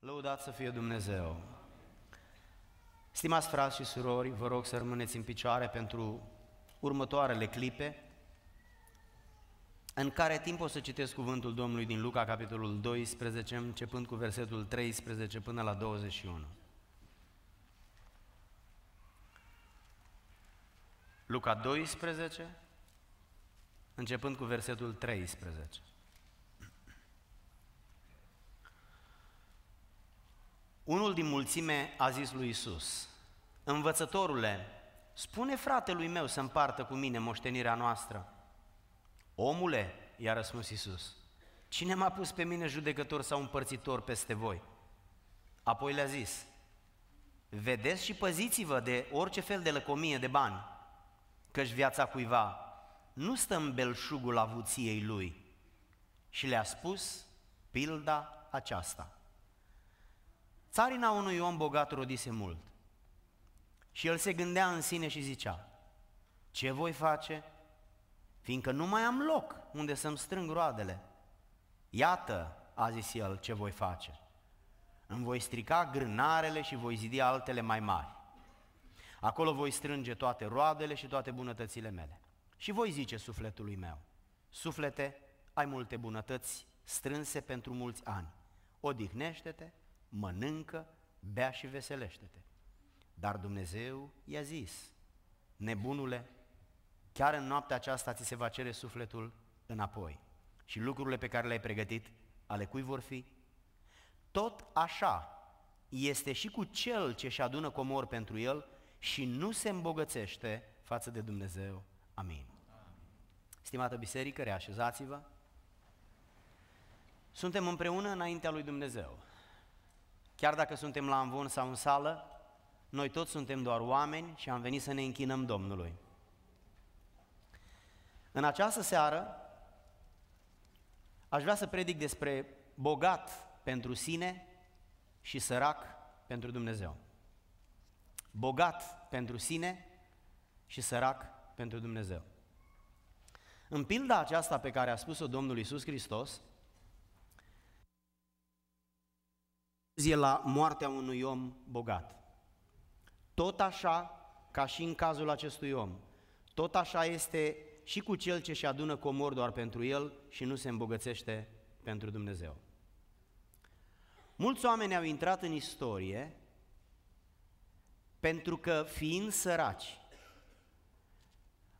Lăudați să fie Dumnezeu! Stimați frați și surori, vă rog să rămâneți în picioare pentru următoarele clipe, în care timp o să citesc cuvântul Domnului din Luca, capitolul 12, începând cu versetul 13 până la 21. Luca 12, începând cu versetul 13. Unul din mulțime a zis lui Isus, învățătorule, spune fratelui meu să împartă cu mine moștenirea noastră. Omule, i-a răspuns Isus, cine m-a pus pe mine judecător sau împărțitor peste voi? Apoi le-a zis, vedeți și păziți-vă de orice fel de lăcomie de bani, căci viața cuiva nu stă în belșugul avuției lui. Și le-a spus pilda aceasta. Țarina unui om bogat rodise mult. Și el se gândea în sine și zicea, ce voi face? Fiindcă nu mai am loc unde să-mi strâng roadele. Iată, a zis el, ce voi face. Îmi voi strica grânarele și voi zidi altele mai mari. Acolo voi strânge toate roadele și toate bunătățile mele. Și voi zice sufletului meu, suflete, ai multe bunătăți strânse pentru mulți ani. Odihnește-te, mănâncă, bea și veselește-te. Dar Dumnezeu i-a zis, nebunule, chiar în noaptea aceasta ți se va cere sufletul înapoi. Și lucrurile pe care le-ai pregătit, ale cui vor fi? Tot așa este și cu cel ce își adună comor pentru el și nu se îmbogățește față de Dumnezeu. Amin. Stimată biserică, reașezați-vă. Suntem împreună înaintea lui Dumnezeu. Chiar dacă suntem la amvon sau în sală, noi toți suntem doar oameni și am venit să ne închinăm Domnului. În această seară aș vrea să predic despre bogat pentru sine și sărac pentru Dumnezeu. Bogat pentru sine și sărac pentru Dumnezeu. În pilda aceasta pe care a spus-o Domnul Isus Hristos, zi la moartea unui om bogat. Tot așa ca și în cazul acestui om, tot așa este și cu cel ce și adună comor doar pentru el și nu se îmbogățește pentru Dumnezeu. Mulți oameni au intrat în istorie pentru că, fiind săraci,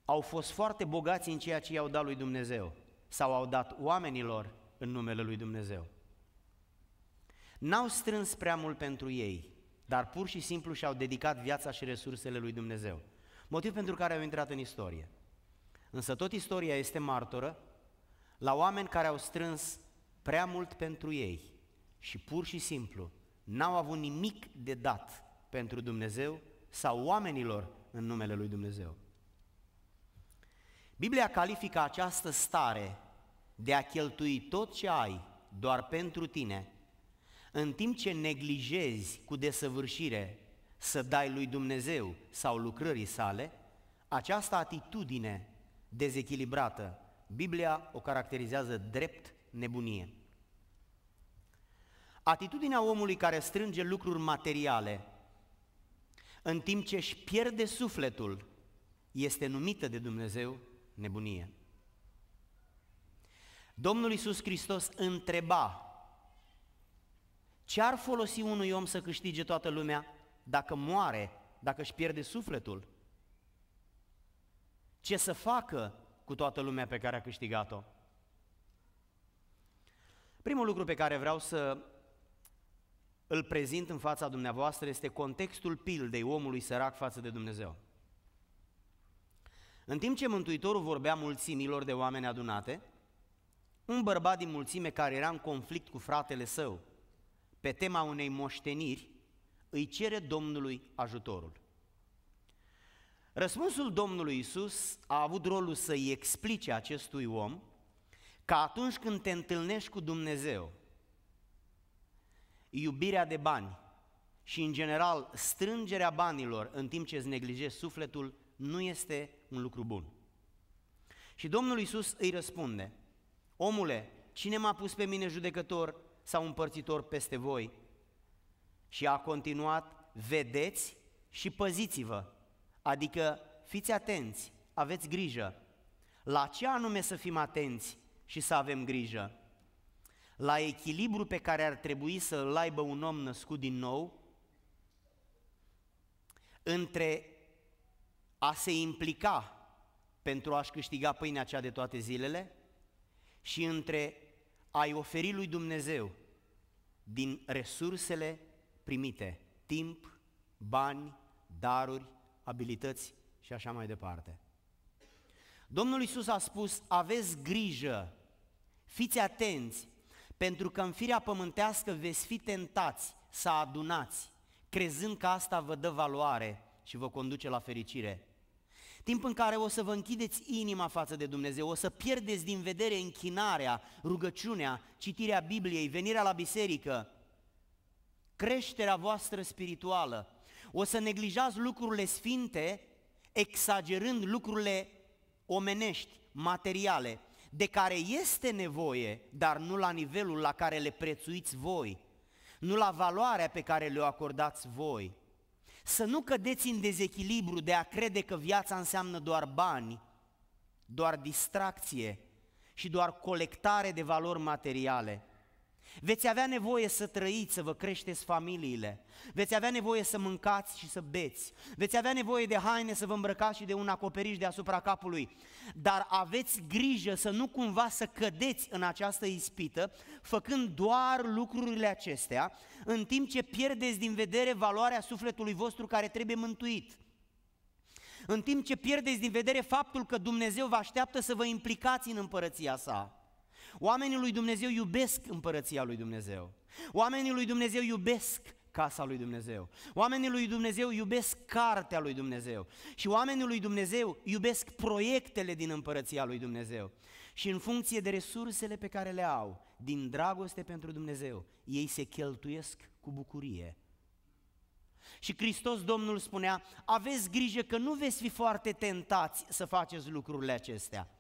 au fost foarte bogați în ceea ce i-au dat lui Dumnezeu sau au dat oamenilor în numele lui Dumnezeu. N-au strâns prea mult pentru ei, dar pur și simplu și-au dedicat viața și resursele lui Dumnezeu. Motiv pentru care au intrat în istorie. Însă tot istoria este martoră la oameni care au strâns prea mult pentru ei și pur și simplu n-au avut nimic de dat pentru Dumnezeu sau oamenilor în numele lui Dumnezeu. Biblia califică această stare de a cheltui tot ce ai doar pentru tine în timp ce neglijezi cu desăvârșire să dai lui Dumnezeu sau lucrării sale, această atitudine dezechilibrată, Biblia o caracterizează drept nebunie. Atitudinea omului care strânge lucruri materiale, în timp ce își pierde sufletul, este numită de Dumnezeu nebunie. Domnul Iisus Hristos întreba ce ar folosi unui om să câștige toată lumea dacă moare, dacă își pierde sufletul? Ce să facă cu toată lumea pe care a câștigat-o? Primul lucru pe care vreau să îl prezint în fața dumneavoastră este contextul pildei omului sărac față de Dumnezeu. În timp ce Mântuitorul vorbea mulțimilor de oameni adunate, un bărbat din mulțime care era în conflict cu fratele său, pe tema unei moșteniri, îi cere Domnului ajutorul. Răspunsul Domnului Isus a avut rolul să-i explice acestui om că atunci când te întâlnești cu Dumnezeu, iubirea de bani și, în general, strângerea banilor în timp ce îți neglijezi sufletul nu este un lucru bun. Și Domnul Isus îi răspunde, omule, cine m-a pus pe mine judecător sau împărțitor peste voi. Și a continuat, vedeți și păziți-vă, adică fiți atenți, aveți grijă. La ce anume să fim atenți și să avem grijă? La echilibru pe care ar trebui să îl aibă un om născut din nou între a se implica pentru a-și câștiga pâinea cea de toate zilele și între a-i oferi lui Dumnezeu din resursele primite, timp, bani, daruri, abilități și așa mai departe. Domnul Iisus a spus, aveți grijă, fiți atenți, pentru că în firea pământească veți fi tentați să adunați, crezând că asta vă dă valoare și vă conduce la fericire. Timp în care o să vă închideți inima față de Dumnezeu, o să pierdeți din vedere închinarea, rugăciunea, citirea Bibliei, venirea la biserică, creșterea voastră spirituală. O să neglijați lucrurile sfinte, exagerând lucrurile omenești, materiale, de care este nevoie, dar nu la nivelul la care le prețuiți voi, nu la valoarea pe care le-o acordați voi. Să nu cădeți în dezechilibru de a crede că viața înseamnă doar bani, doar distracție și doar colectare de valori materiale. Veți avea nevoie să trăiți, să vă creșteți familiile. Veți avea nevoie să mâncați și să beți. Veți avea nevoie de haine să vă îmbrăcați și de un acoperiș deasupra capului. Dar aveți grijă să nu cumva să cădeți în această ispită, făcând doar lucrurile acestea, în timp ce pierdeți din vedere valoarea sufletului vostru care trebuie mântuit. În timp ce pierdeți din vedere faptul că Dumnezeu vă așteaptă să vă implicați în împărăția sa. Oamenii lui Dumnezeu iubesc împărăția lui Dumnezeu. Oamenii lui Dumnezeu iubesc casa lui Dumnezeu. Oamenii lui Dumnezeu iubesc cartea lui Dumnezeu. Și oamenii lui Dumnezeu iubesc proiectele din împărăția lui Dumnezeu. Și în funcție de resursele pe care le au, din dragoste pentru Dumnezeu, ei se cheltuiesc cu bucurie și Hristos Domnul spunea, aveți grijă că nu veți fi foarte tentați să faceți lucrurile acestea.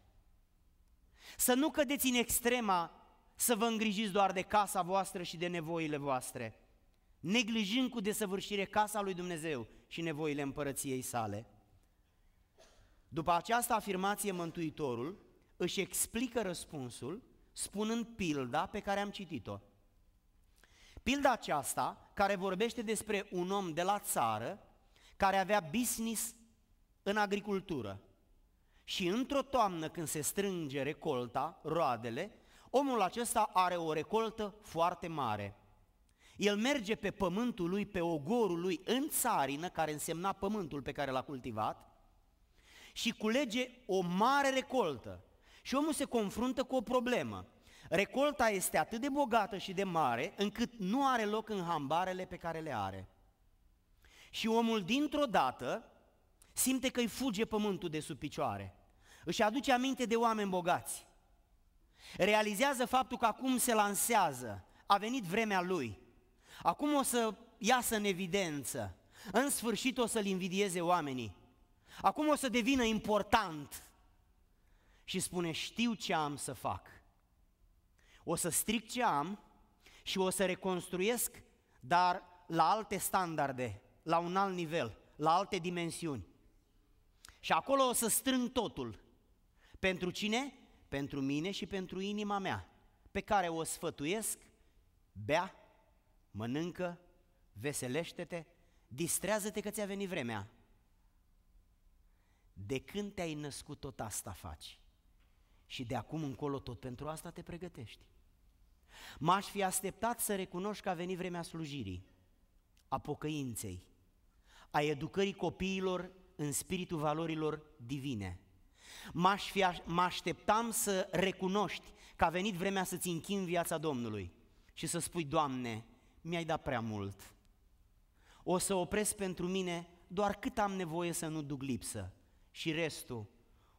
Să nu cădeți în extrema să vă îngrijiți doar de casa voastră și de nevoile voastre, neglijând cu desăvârșire casa lui Dumnezeu și nevoile împărăției sale. După această afirmație, Mântuitorul își explică răspunsul spunând pilda pe care am citit-o. Pilda aceasta, care vorbește despre un om de la țară, care avea business în agricultură. Și într-o toamnă când se strânge recolta, roadele, omul acesta are o recoltă foarte mare. El merge pe pământul lui, pe ogorul lui, în țarină, care însemna pământul pe care l-a cultivat, și culege o mare recoltă. Și omul se confruntă cu o problemă. Recolta este atât de bogată și de mare, încât nu are loc în hambarele pe care le are. Și omul dintr-o dată simte că îi fuge pământul de sub picioare, își aduce aminte de oameni bogați, realizează faptul că acum se lansează, a venit vremea lui, acum o să iasă în evidență, în sfârșit o să-l invidieze oamenii, acum o să devină important și spune știu ce am să fac, o să stric ce am și o să reconstruiesc, dar la alte standarde, la un alt nivel, la alte dimensiuni. Și acolo o să strâng totul. Pentru cine? Pentru mine și pentru inima mea, pe care o sfătuiesc, bea, mănâncă, veselește-te, distrează-te că ți-a venit vremea. De când te-ai născut tot asta faci și de acum încolo tot pentru asta te pregătești. M-aș fi așteptat să recunoști că a venit vremea slujirii, a pocăinței, a educării copiilor în spiritul valorilor divine. M-aș fi, mă așteptam să recunoști că a venit vremea să-ți închin viața Domnului și să spui, Doamne, mi-ai dat prea mult. O să opresc pentru mine doar cât am nevoie să nu duc lipsă și restul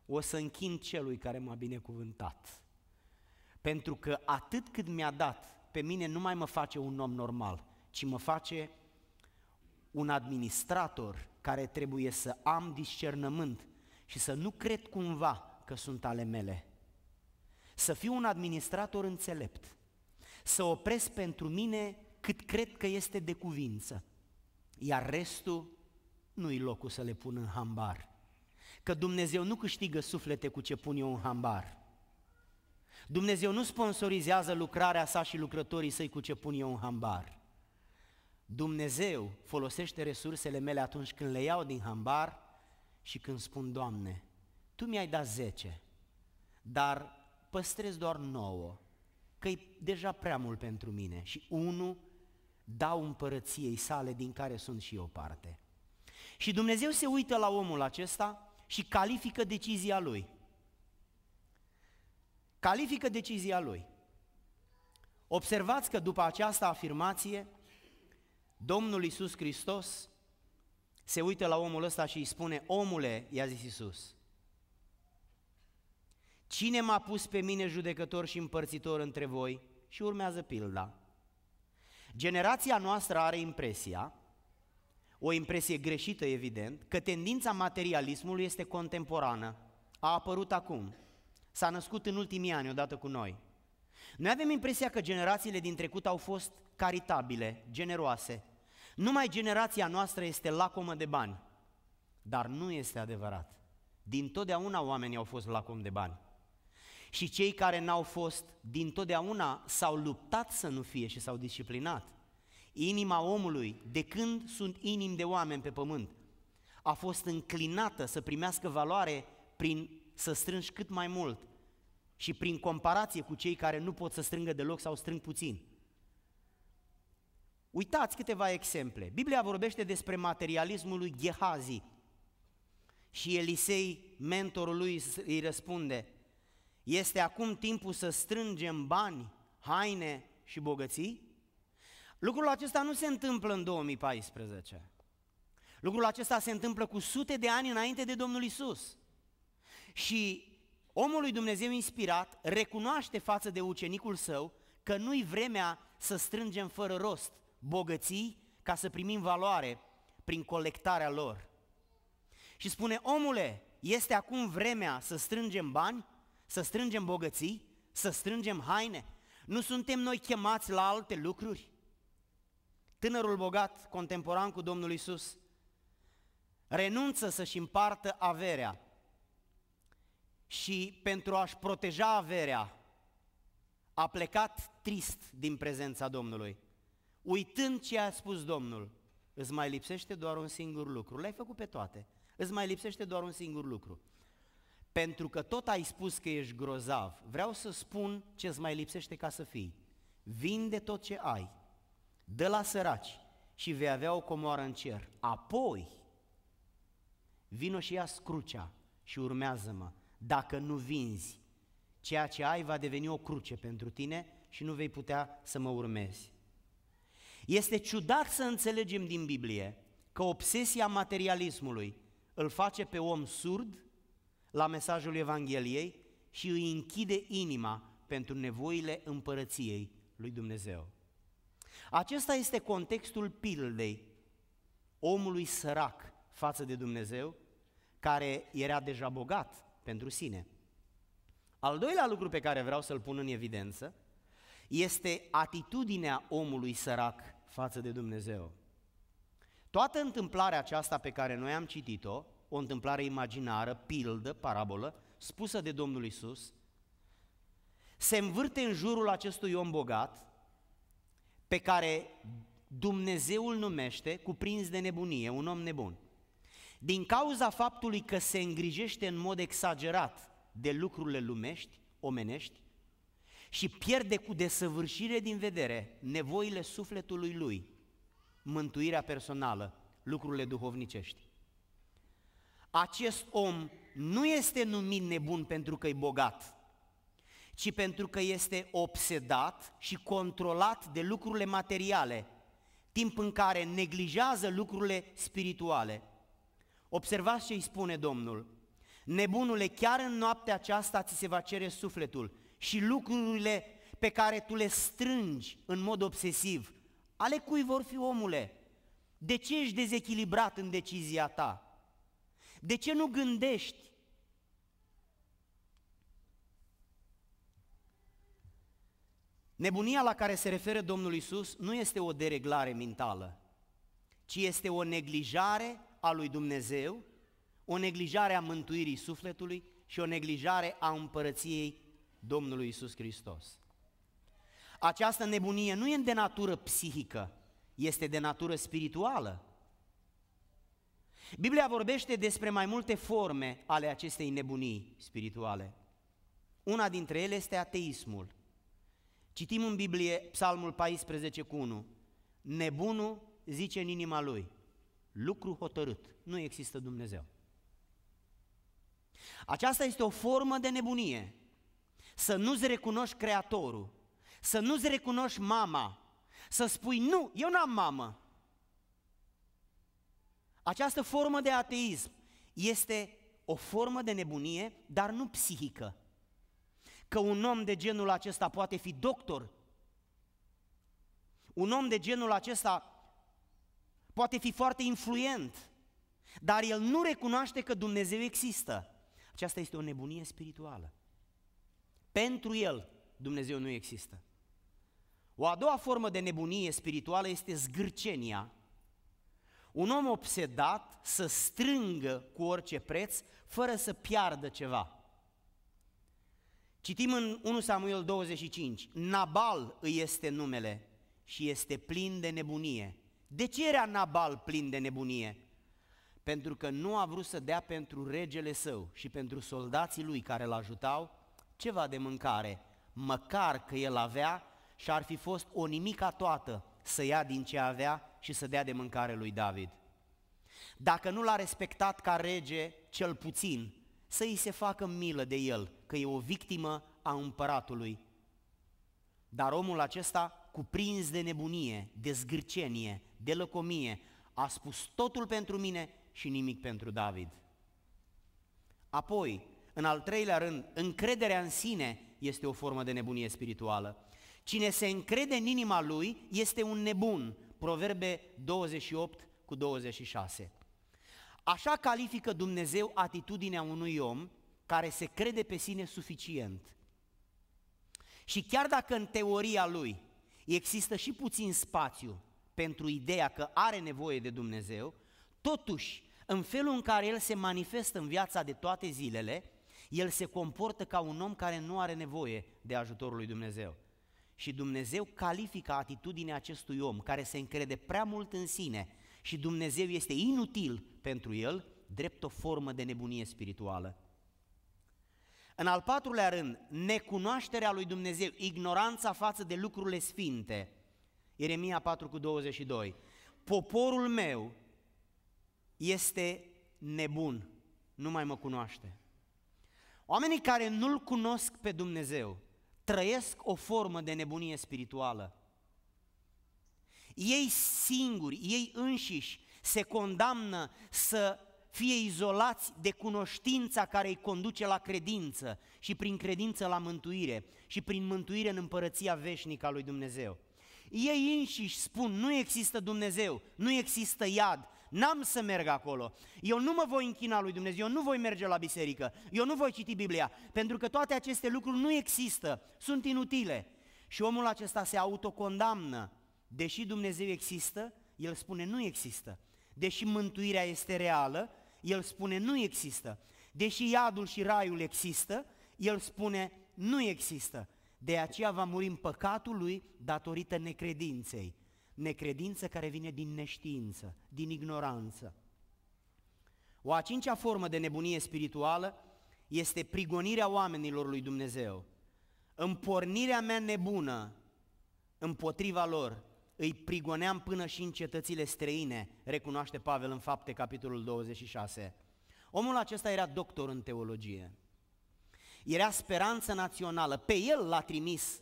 o să închin celui care m-a binecuvântat. Pentru că atât cât mi-a dat, pe mine nu mai mă face un om normal, ci mă face un administrator care trebuie să am discernământ și să nu cred cumva că sunt ale mele. Să fiu un administrator înțelept, să opresc pentru mine cât cred că este de cuvință, iar restul nu-i locul să le pun în hambar. Că Dumnezeu nu câștigă suflete cu ce pun eu în hambar. Dumnezeu nu sponsorizează lucrarea sa și lucrătorii săi cu ce pun eu în hambar. Dumnezeu folosește resursele mele atunci când le iau din hambar și când spun, Doamne, Tu mi-ai dat 10, dar păstrez doar 9, că e deja prea mult pentru mine și unul dau împărăției sale din care sunt și eu parte. Și Dumnezeu se uită la omul acesta și califică decizia lui. Califică decizia lui. Observați că după această afirmație, Domnul Iisus Hristos se uită la omul ăsta și îi spune, omule, i-a zis Iisus, cine m-a pus pe mine judecător și împărțitor între voi? Și urmează pilda. Generația noastră are impresia, o impresie greșită evident, că tendința materialismului este contemporană, a apărut acum, s-a născut în ultimii ani odată cu noi. Noi avem impresia că generațiile din trecut au fost caritabile, generoase, numai generația noastră este lacomă de bani. Dar nu este adevărat. Din totdeauna oamenii au fost lacom de bani. Și cei care n-au fost, din totdeauna s-au luptat să nu fie și s-au disciplinat. Inima omului, de când sunt inimi de oameni pe pământ, a fost înclinată să primească valoare prin să strângi cât mai mult și prin comparație cu cei care nu pot să strângă deloc sau strâng puțin. Uitați câteva exemple. Biblia vorbește despre materialismul lui Gehazi. Și Elisei, mentorul lui, îi răspunde, este acum timpul să strângem bani, haine și bogății? Lucrul acesta nu se întâmplă în 2014. Lucrul acesta se întâmplă cu sute de ani înainte de Domnul Isus. Și omul lui Dumnezeu inspirat recunoaște față de ucenicul său că nu-i vremea să strângem fără rost, bogății ca să primim valoare prin colectarea lor. Și spune, omule, este acum vremea să strângem bani, să strângem bogății, să strângem haine. Nu suntem noi chemați la alte lucruri? Tânărul bogat, contemporan cu Domnul Isus, renunță să-și împartă averea și pentru a-și proteja averea a plecat trist din prezența Domnului uitând ce a spus Domnul, îți mai lipsește doar un singur lucru. Le-ai făcut pe toate. Îți mai lipsește doar un singur lucru. Pentru că tot ai spus că ești grozav, vreau să spun ce îți mai lipsește ca să fii. Vinde tot ce ai, dă la săraci și vei avea o comoară în cer. Apoi, vino și ia crucea și urmează-mă. Dacă nu vinzi, ceea ce ai va deveni o cruce pentru tine și nu vei putea să mă urmezi. Este ciudat să înțelegem din Biblie că obsesia materialismului îl face pe om surd la mesajul Evangheliei și îi închide inima pentru nevoile împărăției lui Dumnezeu. Acesta este contextul pildei omului sărac față de Dumnezeu, care era deja bogat pentru sine. Al doilea lucru pe care vreau să-l pun în evidență este atitudinea omului sărac față de Dumnezeu. Toată întâmplarea aceasta pe care noi am citit-o, o întâmplare imaginară, pildă, parabolă, spusă de Domnul Isus, se învârte în jurul acestui om bogat, pe care dumnezeu îl numește cuprins de nebunie, un om nebun. Din cauza faptului că se îngrijește în mod exagerat de lucrurile lumești, omenești, și pierde cu desăvârșire din vedere nevoile sufletului lui, mântuirea personală, lucrurile duhovnicești. Acest om nu este numit nebun pentru că e bogat, ci pentru că este obsedat și controlat de lucrurile materiale, timp în care neglijează lucrurile spirituale. Observați ce îi spune Domnul. Nebunule, chiar în noaptea aceasta ți se va cere sufletul și lucrurile pe care tu le strângi în mod obsesiv, ale cui vor fi omule? De ce ești dezechilibrat în decizia ta? De ce nu gândești? Nebunia la care se referă Domnul Isus nu este o dereglare mentală, ci este o neglijare a lui Dumnezeu, o neglijare a mântuirii sufletului și o neglijare a împărăției Domnului Isus Hristos. Această nebunie nu e de natură psihică, este de natură spirituală. Biblia vorbește despre mai multe forme ale acestei nebunii spirituale. Una dintre ele este ateismul. Citim în Biblie Psalmul 14 cu 1. Nebunul zice în inima lui, lucru hotărât, nu există Dumnezeu. Aceasta este o formă de nebunie să nu-ți recunoști creatorul, să nu-ți recunoști mama, să spui nu, eu n-am mamă. Această formă de ateism este o formă de nebunie, dar nu psihică. Că un om de genul acesta poate fi doctor, un om de genul acesta poate fi foarte influent, dar el nu recunoaște că Dumnezeu există. Aceasta este o nebunie spirituală. Pentru el Dumnezeu nu există. O a doua formă de nebunie spirituală este zgârcenia. Un om obsedat să strângă cu orice preț fără să piardă ceva. Citim în 1 Samuel 25, Nabal îi este numele și este plin de nebunie. De ce era Nabal plin de nebunie? Pentru că nu a vrut să dea pentru regele său și pentru soldații lui care îl ajutau ceva de mâncare, măcar că el avea și ar fi fost o nimica toată să ia din ce avea și să dea de mâncare lui David. Dacă nu l-a respectat ca rege, cel puțin, să îi se facă milă de el, că e o victimă a împăratului. Dar omul acesta, cuprins de nebunie, de zgârcenie, de lăcomie, a spus totul pentru mine și nimic pentru David. Apoi, în al treilea rând, încrederea în sine este o formă de nebunie spirituală. Cine se încrede în inima lui este un nebun. Proverbe 28 cu 26. Așa califică Dumnezeu atitudinea unui om care se crede pe sine suficient. Și chiar dacă în teoria lui există și puțin spațiu pentru ideea că are nevoie de Dumnezeu, totuși, în felul în care el se manifestă în viața de toate zilele, el se comportă ca un om care nu are nevoie de ajutorul lui Dumnezeu. Și Dumnezeu califică atitudinea acestui om care se încrede prea mult în sine și Dumnezeu este inutil pentru el, drept o formă de nebunie spirituală. În al patrulea rând, necunoașterea lui Dumnezeu, ignoranța față de lucrurile sfinte. Ieremia 4 cu 22. Poporul meu este nebun, nu mai mă cunoaște. Oamenii care nu-L cunosc pe Dumnezeu trăiesc o formă de nebunie spirituală. Ei singuri, ei înșiși, se condamnă să fie izolați de cunoștința care îi conduce la credință și prin credință la mântuire și prin mântuire în împărăția veșnică a lui Dumnezeu. Ei înșiși spun, nu există Dumnezeu, nu există iad, n-am să merg acolo, eu nu mă voi închina lui Dumnezeu, eu nu voi merge la biserică, eu nu voi citi Biblia, pentru că toate aceste lucruri nu există, sunt inutile. Și omul acesta se autocondamnă, deși Dumnezeu există, el spune nu există. Deși mântuirea este reală, el spune nu există. Deși iadul și raiul există, el spune nu există. De aceea va muri în păcatul lui datorită necredinței necredință care vine din neștiință, din ignoranță. O a cincea formă de nebunie spirituală este prigonirea oamenilor lui Dumnezeu. Împornirea mea nebună împotriva lor îi prigoneam până și în cetățile străine, recunoaște Pavel în fapte, capitolul 26. Omul acesta era doctor în teologie. Era speranță națională. Pe el l-a trimis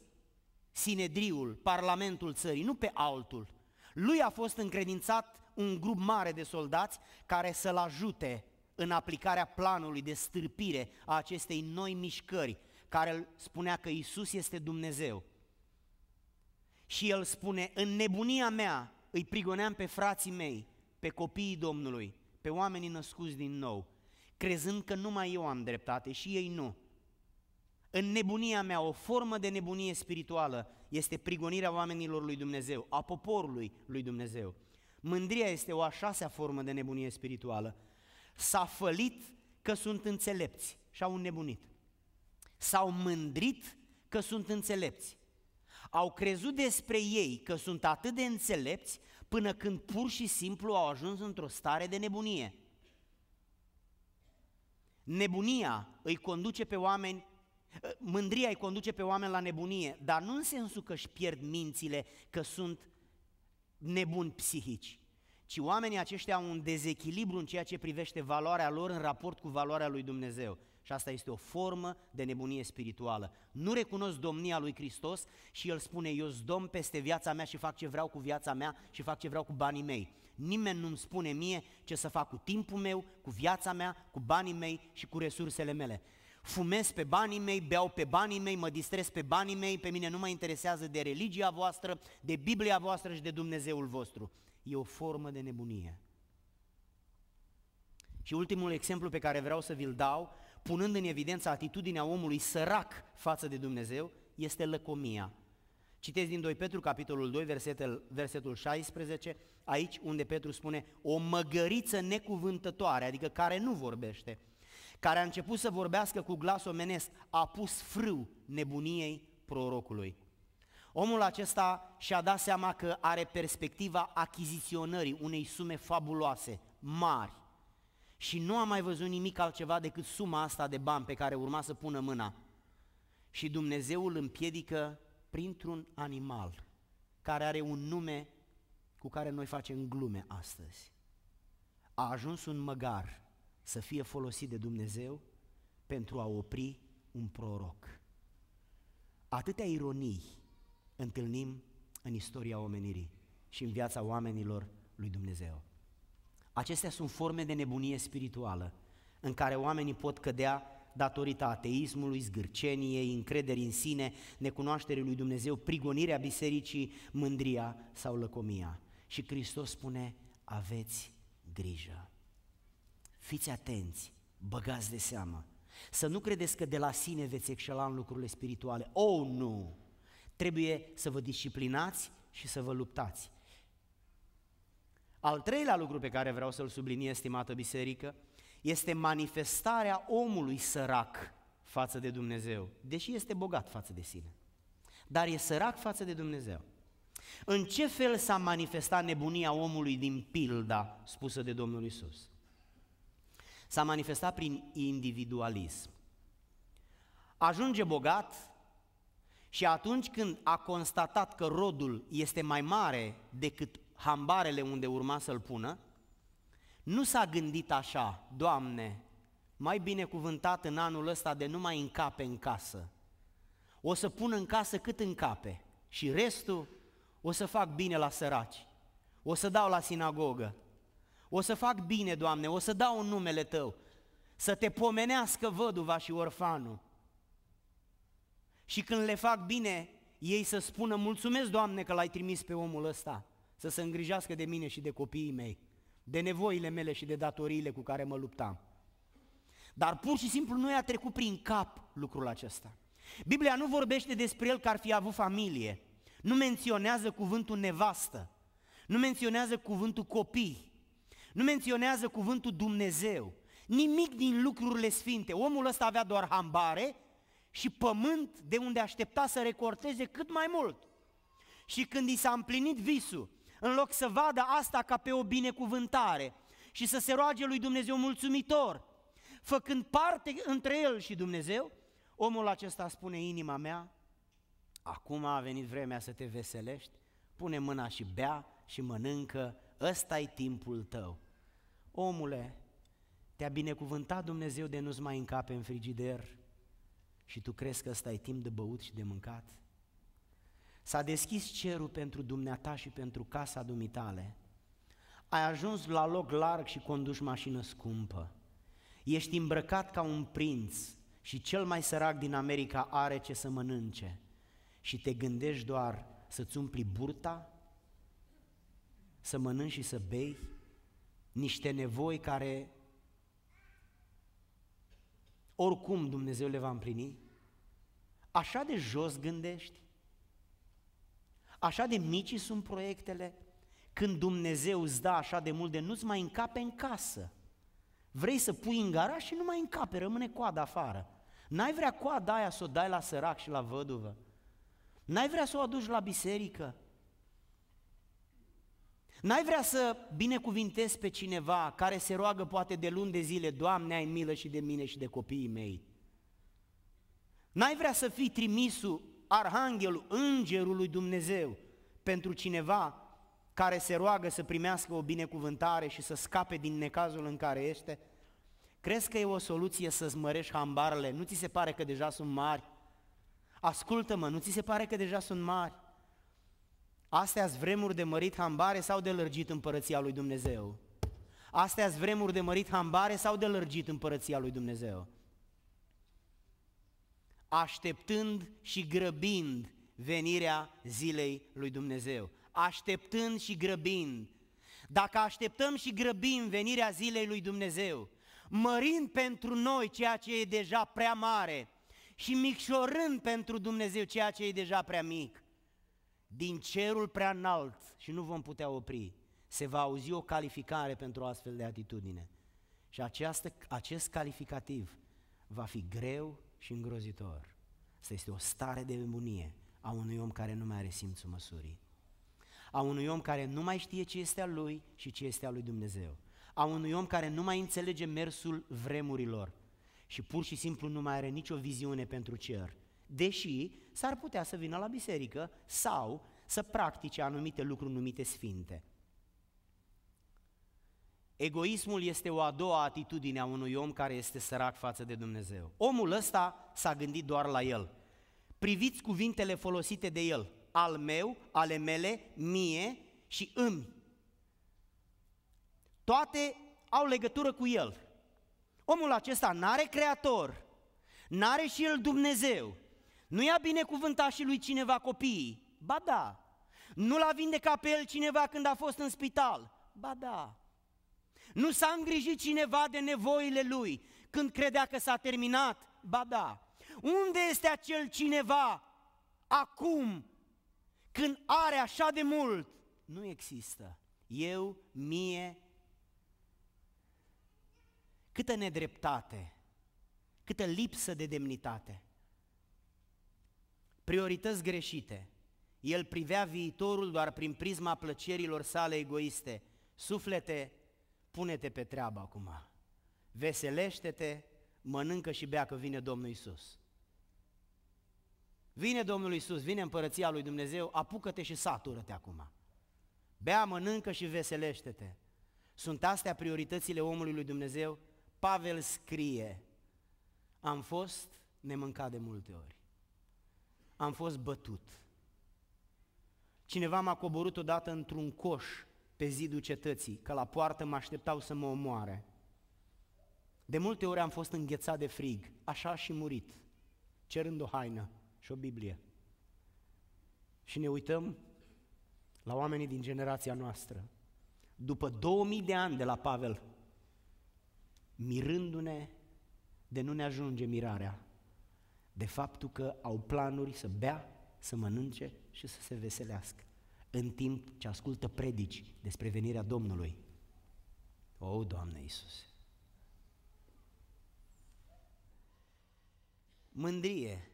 Sinedriul, Parlamentul țării, nu pe altul. Lui a fost încredințat un grup mare de soldați care să-l ajute în aplicarea planului de stârpire a acestei noi mișcări, care spunea că Isus este Dumnezeu. Și el spune, în nebunia mea îi prigoneam pe frații mei, pe copiii Domnului, pe oamenii născuți din nou, crezând că numai eu am dreptate și ei nu în nebunia mea, o formă de nebunie spirituală este prigonirea oamenilor lui Dumnezeu, a poporului lui Dumnezeu. Mândria este o a șasea formă de nebunie spirituală. S-a fălit că sunt înțelepți și au nebunit, S-au mândrit că sunt înțelepți. Au crezut despre ei că sunt atât de înțelepți până când pur și simplu au ajuns într-o stare de nebunie. Nebunia îi conduce pe oameni Ă, mândria îi conduce pe oameni la nebunie, dar nu în sensul că își pierd mințile, că sunt nebuni psihici, ci oamenii aceștia au un dezechilibru în ceea ce privește valoarea lor în raport cu valoarea lui Dumnezeu. Și asta este o formă de nebunie spirituală. Nu recunosc domnia lui Hristos și el spune, eu sunt domn peste viața mea și fac ce vreau cu viața mea și fac ce vreau cu banii mei. Nimeni nu-mi spune mie ce să fac cu timpul meu, cu viața mea, cu banii mei și cu resursele mele fumez pe banii mei, beau pe banii mei, mă distrez pe banii mei, pe mine nu mă interesează de religia voastră, de Biblia voastră și de Dumnezeul vostru. E o formă de nebunie. Și ultimul exemplu pe care vreau să vi-l dau, punând în evidență atitudinea omului sărac față de Dumnezeu, este lăcomia. Citeți din 2 Petru, capitolul 2, versetul, versetul 16, aici unde Petru spune, o măgăriță necuvântătoare, adică care nu vorbește, care a început să vorbească cu glas omenesc, a pus frâu nebuniei prorocului. Omul acesta și-a dat seama că are perspectiva achiziționării unei sume fabuloase, mari. Și nu a mai văzut nimic altceva decât suma asta de bani pe care urma să pună mâna. Și Dumnezeu îl împiedică printr-un animal care are un nume cu care noi facem glume astăzi. A ajuns un măgar să fie folosit de Dumnezeu pentru a opri un proroc. Atâtea ironii întâlnim în istoria omenirii și în viața oamenilor lui Dumnezeu. Acestea sunt forme de nebunie spirituală în care oamenii pot cădea datorită ateismului, zgârceniei, încrederii în sine, necunoașterii lui Dumnezeu, prigonirea bisericii, mândria sau lăcomia. Și Hristos spune, aveți grijă. Fiți atenți, băgați de seamă, să nu credeți că de la sine veți excela în lucrurile spirituale. Oh, nu! Trebuie să vă disciplinați și să vă luptați. Al treilea lucru pe care vreau să-l subliniez, stimată biserică, este manifestarea omului sărac față de Dumnezeu, deși este bogat față de sine, dar e sărac față de Dumnezeu. În ce fel s-a manifestat nebunia omului din pilda spusă de Domnul Isus? S-a manifestat prin individualism. Ajunge bogat și atunci când a constatat că rodul este mai mare decât hambarele unde urma să-l pună, nu s-a gândit așa, Doamne, mai binecuvântat în anul ăsta de nu mai încape în casă. O să pun în casă cât încape și restul o să fac bine la săraci. O să dau la sinagogă, o să fac bine, Doamne, o să dau numele Tău, să te pomenească văduva și orfanul. Și când le fac bine, ei să spună, mulțumesc, Doamne, că l-ai trimis pe omul ăsta, să se îngrijească de mine și de copiii mei, de nevoile mele și de datoriile cu care mă luptam. Dar pur și simplu nu i-a trecut prin cap lucrul acesta. Biblia nu vorbește despre el că ar fi avut familie, nu menționează cuvântul nevastă, nu menționează cuvântul copii, nu menționează cuvântul Dumnezeu, nimic din lucrurile sfinte. Omul ăsta avea doar hambare și pământ de unde aștepta să recorteze cât mai mult. Și când i s-a împlinit visul, în loc să vadă asta ca pe o binecuvântare și să se roage lui Dumnezeu mulțumitor, făcând parte între el și Dumnezeu, omul acesta spune, inima mea, acum a venit vremea să te veselești, pune mâna și bea și mănâncă ăsta e timpul tău. Omule, te-a binecuvântat Dumnezeu de nu-ți mai încape în frigider și tu crezi că ăsta e timp de băut și de mâncat? S-a deschis cerul pentru dumneata și pentru casa dumitale. Ai ajuns la loc larg și conduci mașină scumpă. Ești îmbrăcat ca un prinț și cel mai sărac din America are ce să mănânce. Și te gândești doar să-ți umpli burta să mănânci și să bei niște nevoi care oricum Dumnezeu le va împlini? Așa de jos gândești? Așa de mici sunt proiectele? Când Dumnezeu îți dă așa de mult de nu-ți mai încape în casă. Vrei să pui în garaj și nu mai încape, rămâne coada afară. N-ai vrea coada aia să o dai la sărac și la văduvă. N-ai vrea să o aduci la biserică. N-ai vrea să binecuvintezi pe cineva care se roagă poate de luni de zile, Doamne, ai milă și de mine și de copiii mei. N-ai vrea să fii trimisul, arhanghelul, îngerul lui Dumnezeu pentru cineva care se roagă să primească o binecuvântare și să scape din necazul în care este? Crezi că e o soluție să-ți mărești hambarele? Nu ți se pare că deja sunt mari? Ascultă-mă, nu ți se pare că deja sunt mari? Astea sunt vremuri de mărit hambare sau de lărgit împărăția lui Dumnezeu? Astea sunt vremuri de mărit hambare sau de lărgit împărăția lui Dumnezeu? Așteptând și grăbind venirea zilei lui Dumnezeu. Așteptând și grăbind. Dacă așteptăm și grăbim venirea zilei lui Dumnezeu, mărind pentru noi ceea ce e deja prea mare și micșorând pentru Dumnezeu ceea ce e deja prea mic, din cerul prea înalt și nu vom putea opri, se va auzi o calificare pentru o astfel de atitudine. Și această, acest calificativ va fi greu și îngrozitor. Asta este o stare de nebunie a unui om care nu mai are simțul măsurii. A unui om care nu mai știe ce este al lui și ce este al lui Dumnezeu. A unui om care nu mai înțelege mersul vremurilor și pur și simplu nu mai are nicio viziune pentru cer deși s-ar putea să vină la biserică sau să practice anumite lucruri numite sfinte. Egoismul este o a doua atitudine a unui om care este sărac față de Dumnezeu. Omul ăsta s-a gândit doar la el. Priviți cuvintele folosite de el, al meu, ale mele, mie și îmi. Toate au legătură cu el. Omul acesta n-are creator, n-are și el Dumnezeu, nu i-a binecuvântat și lui cineva copiii? Ba da. Nu l-a vindecat pe el cineva când a fost în spital? Ba da. Nu s-a îngrijit cineva de nevoile lui când credea că s-a terminat? Ba da. Unde este acel cineva acum când are așa de mult? Nu există. Eu, mie, câtă nedreptate, câtă lipsă de demnitate priorități greșite. El privea viitorul doar prin prisma plăcerilor sale egoiste. Suflete, pune-te pe treabă acum. Veselește-te, mănâncă și bea că vine Domnul Isus. Vine Domnul Isus, vine împărăția lui Dumnezeu, apucă-te și satură-te acum. Bea, mănâncă și veselește-te. Sunt astea prioritățile omului lui Dumnezeu? Pavel scrie, am fost nemâncat de multe ori am fost bătut. Cineva m-a coborât odată într-un coș pe zidul cetății, că la poartă mă așteptau să mă omoare. De multe ori am fost înghețat de frig, așa și murit, cerând o haină și o Biblie. Și ne uităm la oamenii din generația noastră, după 2000 de ani de la Pavel, mirându-ne de nu ne ajunge mirarea, de faptul că au planuri să bea, să mănânce și să se veselească, în timp ce ascultă predici despre venirea Domnului. O, Doamne Iisuse! Mândrie.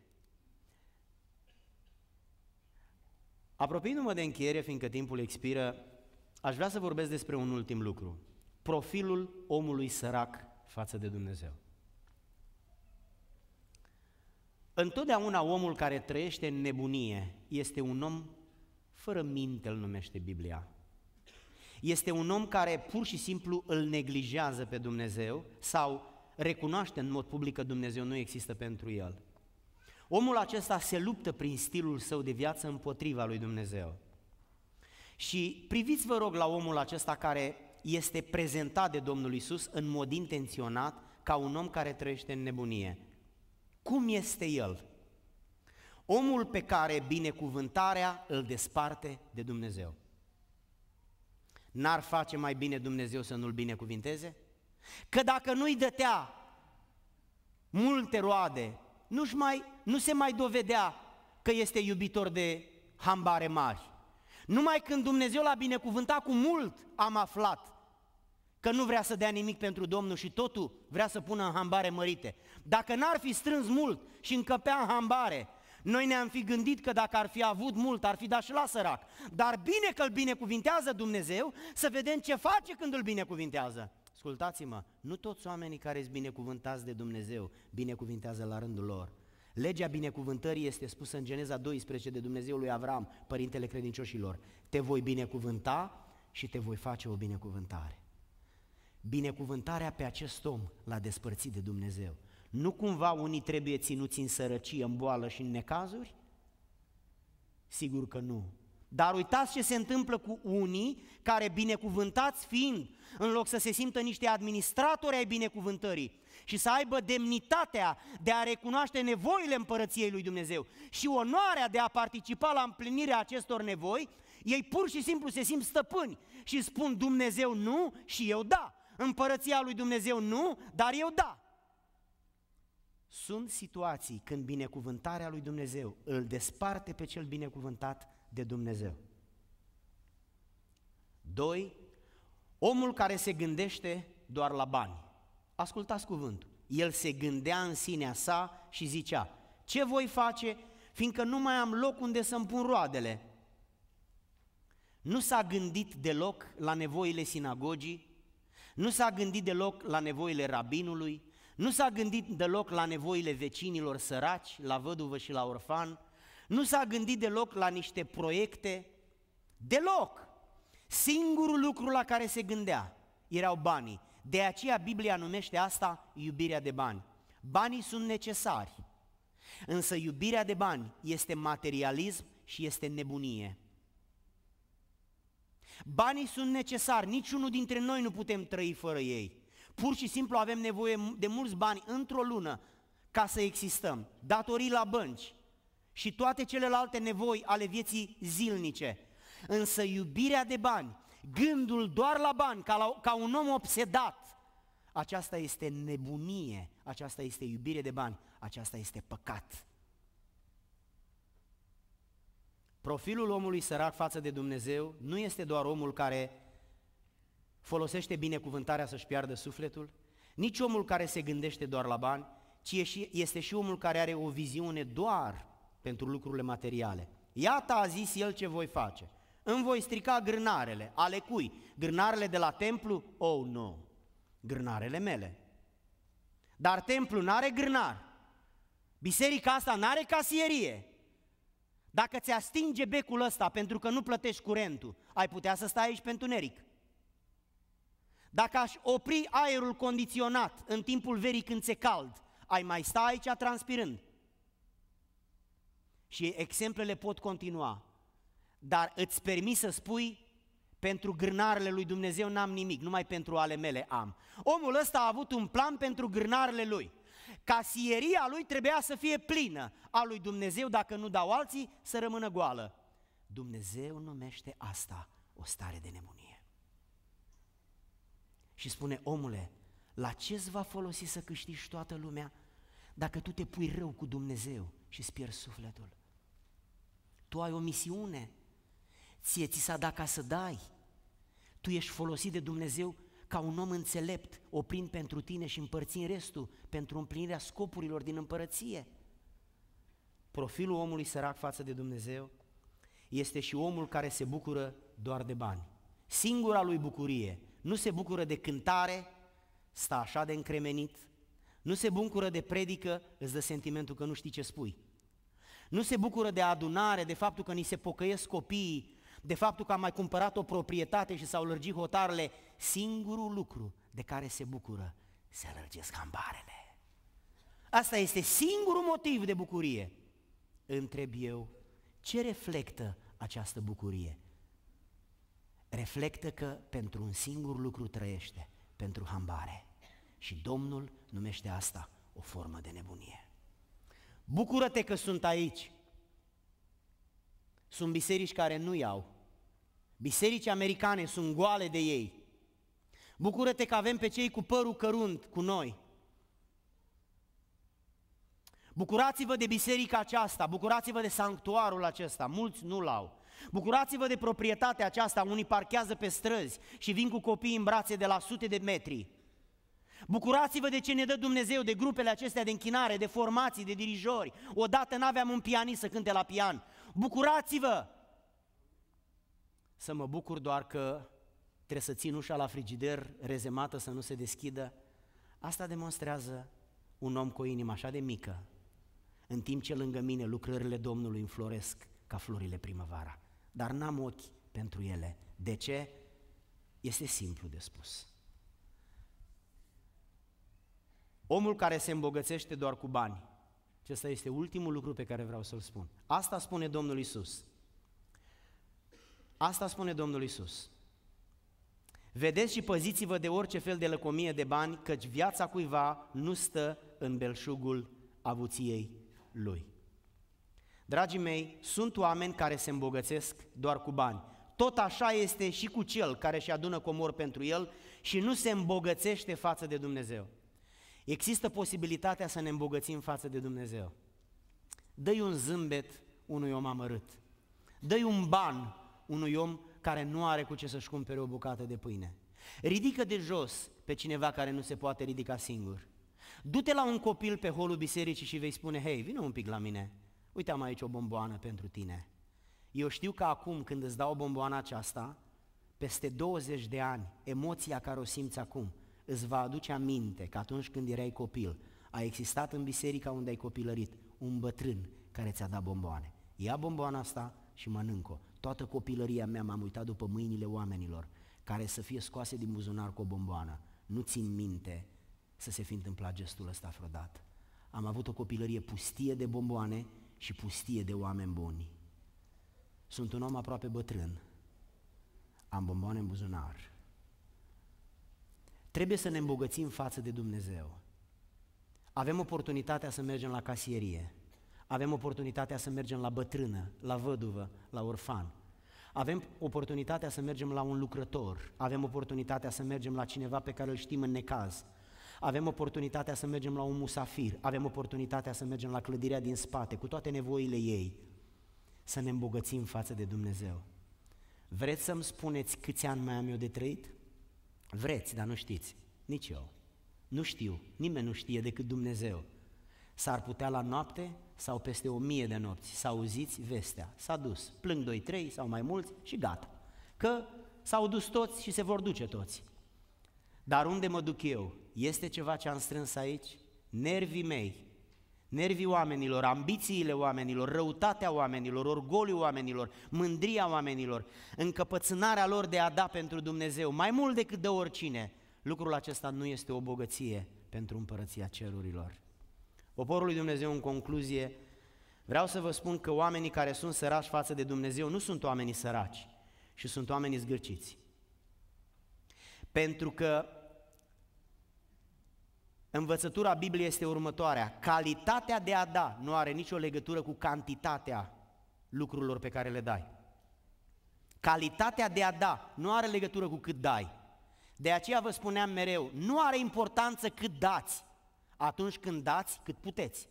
Apropiindu-mă de încheiere, fiindcă timpul expiră, aș vrea să vorbesc despre un ultim lucru. Profilul omului sărac față de Dumnezeu. Întotdeauna omul care trăiește în nebunie este un om fără minte, îl numește Biblia. Este un om care pur și simplu îl neglijează pe Dumnezeu sau recunoaște în mod public că Dumnezeu nu există pentru el. Omul acesta se luptă prin stilul său de viață împotriva lui Dumnezeu. Și priviți vă rog la omul acesta care este prezentat de Domnul Isus în mod intenționat ca un om care trăiește în nebunie. Cum este el? Omul pe care binecuvântarea îl desparte de Dumnezeu. N-ar face mai bine Dumnezeu să nu-l binecuvinteze? Că dacă nu-i dătea multe roade, nu-și mai, nu se mai dovedea că este iubitor de hambare mari. Numai când Dumnezeu l-a binecuvântat cu mult, am aflat că nu vrea să dea nimic pentru Domnul și totul vrea să pună în hambare mărite. Dacă n-ar fi strâns mult și încăpea în hambare, noi ne-am fi gândit că dacă ar fi avut mult, ar fi dat și la sărac. Dar bine că îl binecuvintează Dumnezeu, să vedem ce face când îl binecuvintează. Ascultați-mă, nu toți oamenii care sunt binecuvântați de Dumnezeu, binecuvintează la rândul lor. Legea binecuvântării este spusă în Geneza 12 de Dumnezeul lui Avram, părintele credincioșilor. Te voi binecuvânta și te voi face o binecuvântare binecuvântarea pe acest om l-a despărțit de Dumnezeu. Nu cumva unii trebuie ținuți în sărăcie, în boală și în necazuri? Sigur că nu. Dar uitați ce se întâmplă cu unii care, binecuvântați fiind, în loc să se simtă niște administratori ai binecuvântării și să aibă demnitatea de a recunoaște nevoile împărăției lui Dumnezeu și onoarea de a participa la împlinirea acestor nevoi, ei pur și simplu se simt stăpâni și spun Dumnezeu nu și eu da. Împărăția lui Dumnezeu nu, dar eu da. Sunt situații când binecuvântarea lui Dumnezeu îl desparte pe cel binecuvântat de Dumnezeu. 2. Omul care se gândește doar la bani. Ascultați cuvântul. El se gândea în sinea sa și zicea, ce voi face, fiindcă nu mai am loc unde să-mi pun roadele. Nu s-a gândit deloc la nevoile sinagogii, nu s-a gândit deloc la nevoile rabinului, nu s-a gândit deloc la nevoile vecinilor săraci, la văduvă și la orfan, nu s-a gândit deloc la niște proiecte, deloc. Singurul lucru la care se gândea erau banii. De aceea Biblia numește asta iubirea de bani. Banii sunt necesari, însă iubirea de bani este materialism și este nebunie. Banii sunt necesari, niciunul dintre noi nu putem trăi fără ei. Pur și simplu avem nevoie de mulți bani într-o lună ca să existăm. Datorii la bănci și toate celelalte nevoi ale vieții zilnice. Însă iubirea de bani, gândul doar la bani, ca, la, ca un om obsedat, aceasta este nebunie, aceasta este iubire de bani, aceasta este păcat. Profilul omului sărac față de Dumnezeu nu este doar omul care folosește bine cuvântarea să-și piardă sufletul, nici omul care se gândește doar la bani, ci este și omul care are o viziune doar pentru lucrurile materiale. Iată a zis el ce voi face. Îmi voi strica grânarele. Ale cui? Grânarele de la templu? Oh, nu. No. Grânarele mele. Dar templu nu are grânar. Biserica asta nu are casierie. Dacă ți stinge becul ăsta pentru că nu plătești curentul, ai putea să stai aici pentru neric. Dacă aș opri aerul condiționat în timpul verii când se cald, ai mai sta aici transpirând. Și exemplele pot continua, dar îți permis să spui, pentru grânarele lui Dumnezeu n-am nimic, numai pentru ale mele am. Omul ăsta a avut un plan pentru grânarele lui. Casieria lui trebuia să fie plină, a lui Dumnezeu, dacă nu dau alții, să rămână goală. Dumnezeu numește asta o stare de nebunie. Și spune, omule, la ce îți va folosi să câștigi toată lumea dacă tu te pui rău cu Dumnezeu și îți pierzi sufletul? Tu ai o misiune, ție ți s-a dat ca să dai, tu ești folosit de Dumnezeu ca un om înțelept, oprind pentru tine și împărțind restul pentru împlinirea scopurilor din împărăție. Profilul omului sărac față de Dumnezeu este și omul care se bucură doar de bani. Singura lui bucurie nu se bucură de cântare, sta așa de încremenit, nu se bucură de predică, îți dă sentimentul că nu știi ce spui. Nu se bucură de adunare, de faptul că ni se pocăiesc copiii, de faptul că am mai cumpărat o proprietate și s-au lărgit hotarele singurul lucru de care se bucură, se rălgesc ambarele. Asta este singurul motiv de bucurie. Întreb eu, ce reflectă această bucurie? Reflectă că pentru un singur lucru trăiește, pentru hambare. Și Domnul numește asta o formă de nebunie. Bucură-te că sunt aici. Sunt biserici care nu iau. Biserici americane sunt goale de ei. Bucură-te că avem pe cei cu părul cărunt cu noi. Bucurați-vă de biserica aceasta, bucurați-vă de sanctuarul acesta, mulți nu-l au. Bucurați-vă de proprietatea aceasta, unii parchează pe străzi și vin cu copii în brațe de la sute de metri. Bucurați-vă de ce ne dă Dumnezeu, de grupele acestea de închinare, de formații, de dirijori. Odată n-aveam un pianist să cânte la pian. Bucurați-vă! Să mă bucur doar că trebuie să țin ușa la frigider rezemată să nu se deschidă, asta demonstrează un om cu o inimă așa de mică, în timp ce lângă mine lucrările Domnului înfloresc ca florile primăvara. Dar n-am ochi pentru ele. De ce? Este simplu de spus. Omul care se îmbogățește doar cu bani. Acesta este ultimul lucru pe care vreau să-l spun. Asta spune Domnul Isus. Asta spune Domnul Isus. Vedeți și păziți-vă de orice fel de lăcomie de bani, căci viața cuiva nu stă în belșugul avuției lui. Dragii mei, sunt oameni care se îmbogățesc doar cu bani. Tot așa este și cu cel care și adună comor pentru el și nu se îmbogățește față de Dumnezeu. Există posibilitatea să ne îmbogățim față de Dumnezeu. Dă-i un zâmbet unui om amărât. Dă-i un ban unui om care nu are cu ce să-și cumpere o bucată de pâine. Ridică de jos pe cineva care nu se poate ridica singur. Du-te la un copil pe holul bisericii și vei spune, hei, vină un pic la mine, uite am aici o bomboană pentru tine. Eu știu că acum când îți dau bomboana aceasta, peste 20 de ani, emoția care o simți acum îți va aduce aminte că atunci când erai copil, a existat în biserica unde ai copilărit un bătrân care ți-a dat bomboane. Ia bomboana asta și mănâncă Toată copilăria mea m-am uitat după mâinile oamenilor care să fie scoase din buzunar cu o bomboană. Nu țin minte să se fi întâmplat gestul ăsta vreodată. Am avut o copilărie pustie de bomboane și pustie de oameni buni. Sunt un om aproape bătrân. Am bomboane în buzunar. Trebuie să ne îmbogățim față de Dumnezeu. Avem oportunitatea să mergem la casierie avem oportunitatea să mergem la bătrână, la văduvă, la orfan. Avem oportunitatea să mergem la un lucrător, avem oportunitatea să mergem la cineva pe care îl știm în necaz, avem oportunitatea să mergem la un musafir, avem oportunitatea să mergem la clădirea din spate, cu toate nevoile ei, să ne îmbogățim față de Dumnezeu. Vreți să-mi spuneți câți ani mai am eu de trăit? Vreți, dar nu știți. Nici eu. Nu știu. Nimeni nu știe decât Dumnezeu. S-ar putea la noapte sau peste o mie de nopți, să auziți vestea. S-a dus, plâng doi, trei sau mai mulți și gata. Că s-au dus toți și se vor duce toți. Dar unde mă duc eu? Este ceva ce am strâns aici? Nervii mei, nervii oamenilor, ambițiile oamenilor, răutatea oamenilor, orgoliul oamenilor, mândria oamenilor, încăpățânarea lor de a da pentru Dumnezeu, mai mult decât de oricine, lucrul acesta nu este o bogăție pentru împărăția cerurilor. Poporul lui Dumnezeu, în concluzie, vreau să vă spun că oamenii care sunt sărași față de Dumnezeu nu sunt oamenii săraci, și sunt oamenii zgârciți. Pentru că învățătura Bibliei este următoarea, calitatea de a da nu are nicio legătură cu cantitatea lucrurilor pe care le dai. Calitatea de a da nu are legătură cu cât dai. De aceea vă spuneam mereu, nu are importanță cât dați, atunci când dați cât puteți.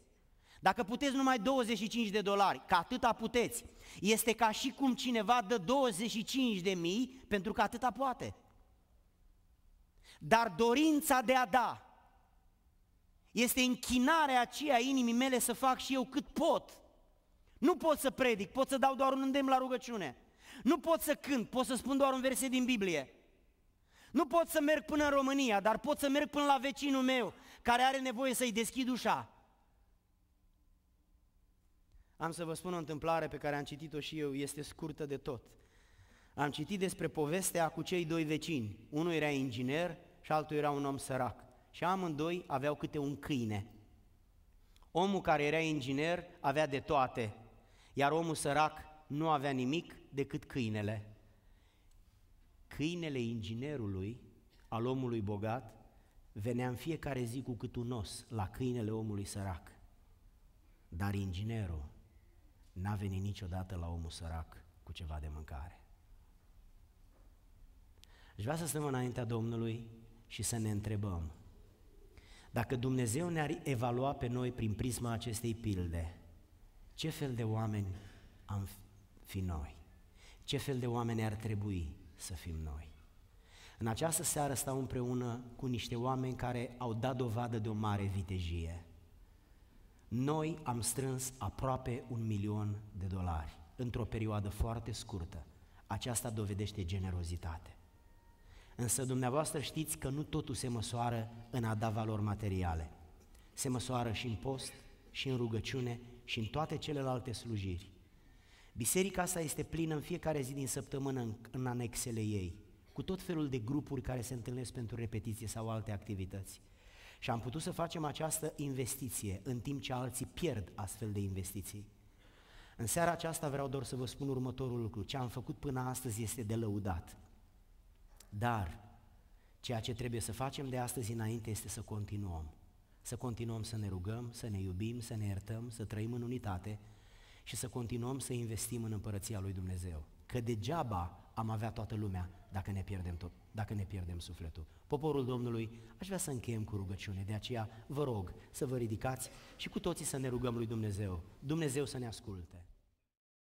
Dacă puteți numai 25 de dolari, ca atâta puteți, este ca și cum cineva dă 25 de mii pentru că atâta poate. Dar dorința de a da este închinarea aceea inimii mele să fac și eu cât pot. Nu pot să predic, pot să dau doar un îndemn la rugăciune. Nu pot să cânt, pot să spun doar un verset din Biblie. Nu pot să merg până în România, dar pot să merg până la vecinul meu care are nevoie să-i deschid ușa. Am să vă spun o întâmplare pe care am citit-o și eu, este scurtă de tot. Am citit despre povestea cu cei doi vecini. Unul era inginer și altul era un om sărac. Și amândoi aveau câte un câine. Omul care era inginer avea de toate, iar omul sărac nu avea nimic decât câinele. Câinele inginerului, al omului bogat, venea în fiecare zi cu cât un os la câinele omului sărac. Dar inginerul n-a venit niciodată la omul sărac cu ceva de mâncare. Aș vrea să stăm înaintea Domnului și să ne întrebăm dacă Dumnezeu ne-ar evalua pe noi prin prisma acestei pilde, ce fel de oameni am fi noi? Ce fel de oameni ar trebui să fim noi? În această seară stau împreună cu niște oameni care au dat dovadă de o mare vitejie. Noi am strâns aproape un milion de dolari într-o perioadă foarte scurtă. Aceasta dovedește generozitate. Însă dumneavoastră știți că nu totul se măsoară în a da valori materiale. Se măsoară și în post, și în rugăciune, și în toate celelalte slujiri. Biserica asta este plină în fiecare zi din săptămână în, în anexele ei cu tot felul de grupuri care se întâlnesc pentru repetiție sau alte activități. Și am putut să facem această investiție în timp ce alții pierd astfel de investiții. În seara aceasta vreau doar să vă spun următorul lucru. Ce am făcut până astăzi este de lăudat. Dar ceea ce trebuie să facem de astăzi înainte este să continuăm. Să continuăm să ne rugăm, să ne iubim, să ne iertăm, să trăim în unitate și să continuăm să investim în împărăția lui Dumnezeu. Că degeaba am avea toată lumea dacă ne pierdem tot, dacă ne pierdem sufletul. Poporul Domnului, aș vrea să încheiem cu rugăciune, de aceea vă rog să vă ridicați și cu toții să ne rugăm lui Dumnezeu. Dumnezeu să ne asculte.